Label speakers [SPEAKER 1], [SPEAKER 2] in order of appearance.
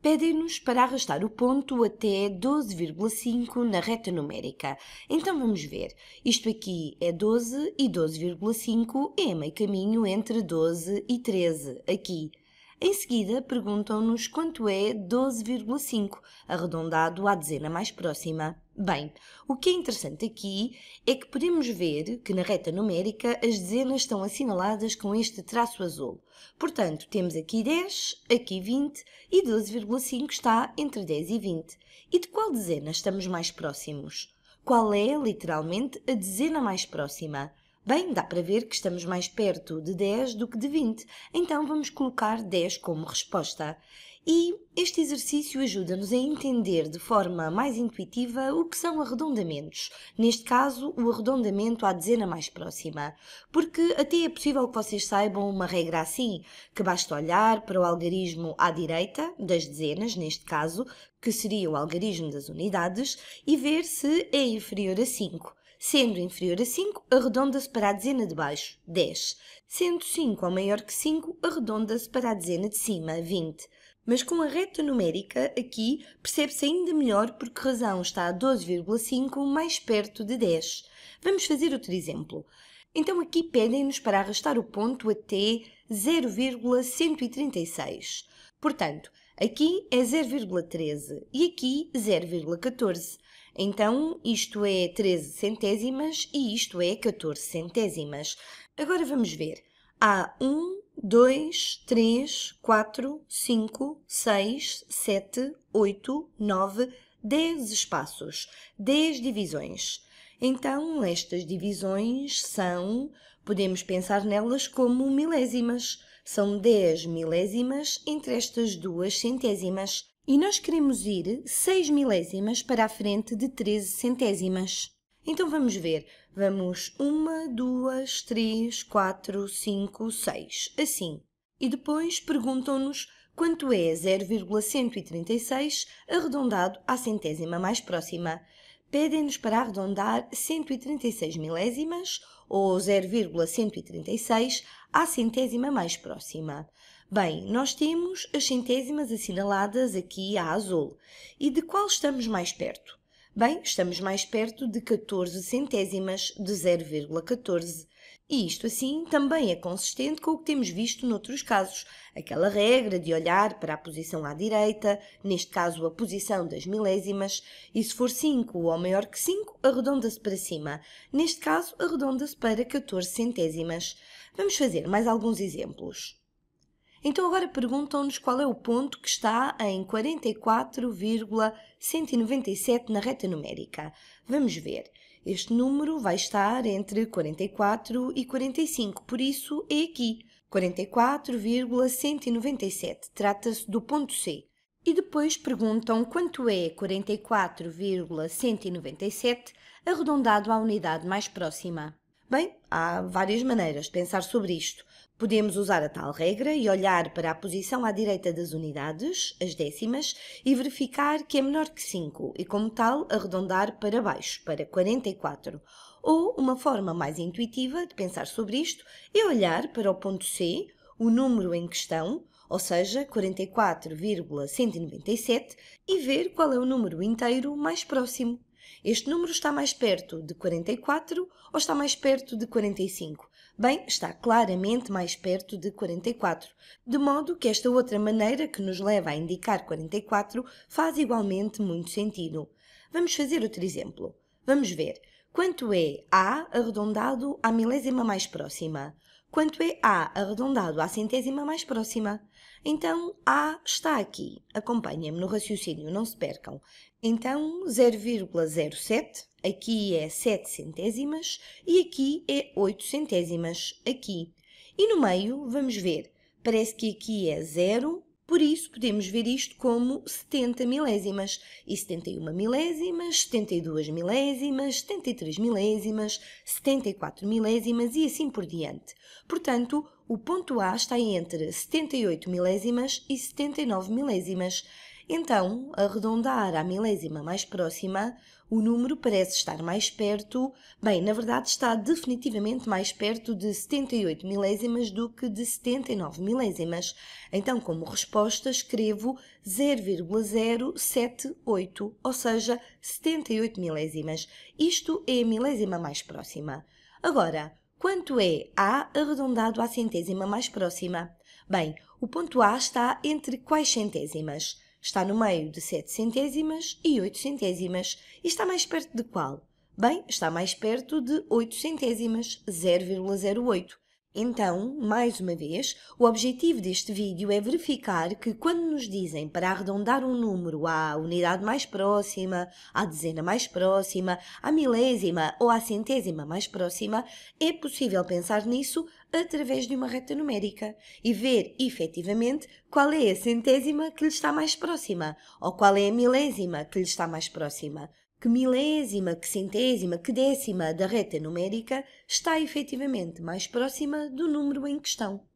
[SPEAKER 1] pedem-nos para arrastar o ponto até 12,5 na reta numérica. Então vamos ver. Isto aqui é 12 e 12,5 é meio caminho entre 12 e 13 aqui. Em seguida, perguntam-nos quanto é 12,5, arredondado à dezena mais próxima. Bem, o que é interessante aqui é que podemos ver que na reta numérica as dezenas estão assinaladas com este traço azul. Portanto, temos aqui 10, aqui 20 e 12,5 está entre 10 e 20. E de qual dezena estamos mais próximos? Qual é, literalmente, a dezena mais próxima? Bem, dá para ver que estamos mais perto de 10 do que de 20, então vamos colocar 10 como resposta. E este exercício ajuda-nos a entender de forma mais intuitiva o que são arredondamentos, neste caso, o arredondamento à dezena mais próxima. Porque até é possível que vocês saibam uma regra assim, que basta olhar para o algarismo à direita, das dezenas, neste caso, que seria o algarismo das unidades, e ver se é inferior a 5. Sendo inferior a 5, arredonda-se para a dezena de baixo, 10. Sendo 5 ou maior que 5, arredonda-se para a dezena de cima, 20. Mas com a reta numérica, aqui percebe-se ainda melhor por que razão está a 12,5 mais perto de 10. Vamos fazer outro exemplo. Então aqui pedem-nos para arrastar o ponto até 0,136. Portanto, Aqui é 0,13 e aqui 0,14. Então, isto é 13 centésimas e isto é 14 centésimas. Agora vamos ver. Há 1, 2, 3, 4, 5, 6, 7, 8, 9, 10 espaços, 10 divisões. Então, estas divisões são, podemos pensar nelas como milésimas. São 10 milésimas entre estas duas centésimas e nós queremos ir 6 milésimas para a frente de 13 centésimas. Então vamos ver. Vamos 1, 2, 3, 4, 5, 6. Assim. E depois perguntam-nos quanto é 0,136 arredondado à centésima mais próxima. Pedem-nos para arredondar 136 milésimas ou 0,136 à centésima mais próxima. Bem, nós temos as centésimas assinaladas aqui a azul. E de qual estamos mais perto? Bem, estamos mais perto de 14 centésimas de 0,14. E isto assim também é consistente com o que temos visto noutros casos, aquela regra de olhar para a posição à direita, neste caso a posição das milésimas, e se for 5 ou maior que 5, arredonda-se para cima. Neste caso, arredonda-se para 14 centésimas. Vamos fazer mais alguns exemplos. Então agora perguntam-nos qual é o ponto que está em 44,197 na reta numérica. Vamos ver. Este número vai estar entre 44 e 45, por isso é aqui. 44,197. Trata-se do ponto C. E depois perguntam quanto é 44,197 arredondado à unidade mais próxima. Bem, há várias maneiras de pensar sobre isto. Podemos usar a tal regra e olhar para a posição à direita das unidades, as décimas, e verificar que é menor que 5 e, como tal, arredondar para baixo, para 44. Ou uma forma mais intuitiva de pensar sobre isto é olhar para o ponto C, o número em questão, ou seja, 44,197, e ver qual é o número inteiro mais próximo. Este número está mais perto de 44 ou está mais perto de 45? Bem, está claramente mais perto de 44, de modo que esta outra maneira que nos leva a indicar 44 faz igualmente muito sentido. Vamos fazer outro exemplo. Vamos ver. Quanto é A arredondado à milésima mais próxima? Quanto é A arredondado à centésima mais próxima? Então, A está aqui. Acompanhem-me no raciocínio, não se percam. Então, 0,07, aqui é 7 centésimas e aqui é 8 centésimas, aqui. E no meio, vamos ver, parece que aqui é 0, por isso podemos ver isto como 70 milésimas. E 71 milésimas, 72 milésimas, 73 milésimas, 74 milésimas e assim por diante. Portanto, o ponto A está entre 78 milésimas e 79 milésimas. Então, arredondar à milésima mais próxima, o número parece estar mais perto, bem, na verdade está definitivamente mais perto de 78 milésimas do que de 79 milésimas. Então, como resposta, escrevo 0,078, ou seja, 78 milésimas. Isto é a milésima mais próxima. Agora, quanto é A arredondado à centésima mais próxima? Bem, o ponto A está entre quais centésimas? Está no meio de 7 centésimas e 8 centésimas e está mais perto de qual? Bem, está mais perto de 8 centésimas, 0,08. Então, mais uma vez, o objetivo deste vídeo é verificar que quando nos dizem para arredondar um número à unidade mais próxima, à dezena mais próxima, à milésima ou à centésima mais próxima, é possível pensar nisso através de uma reta numérica e ver efetivamente qual é a centésima que lhe está mais próxima ou qual é a milésima que lhe está mais próxima, que milésima, que centésima, que décima da reta numérica está efetivamente mais próxima do número em questão.